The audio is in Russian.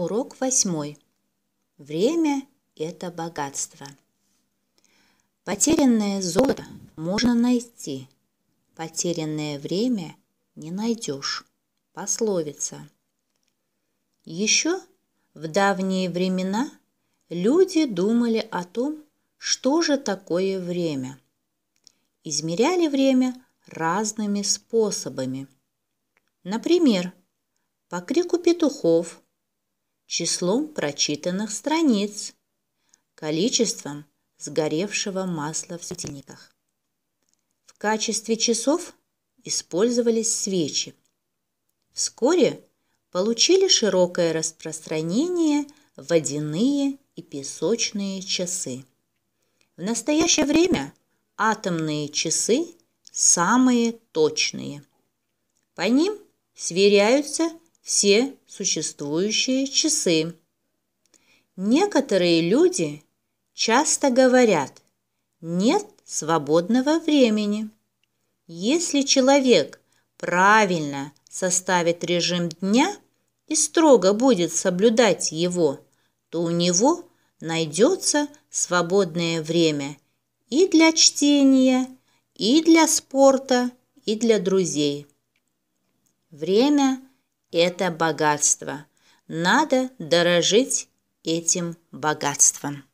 Урок восьмой. Время – это богатство. Потерянное золото можно найти, потерянное время не найдешь. Пословица. Еще в давние времена люди думали о том, что же такое время. Измеряли время разными способами. Например, по крику петухов – числом прочитанных страниц, количеством сгоревшего масла в светильниках. В качестве часов использовались свечи. Вскоре получили широкое распространение водяные и песочные часы. В настоящее время атомные часы самые точные. По ним сверяются все существующие часы. Некоторые люди часто говорят «нет свободного времени». Если человек правильно составит режим дня и строго будет соблюдать его, то у него найдется свободное время и для чтения, и для спорта, и для друзей. Время – это богатство. Надо дорожить этим богатством.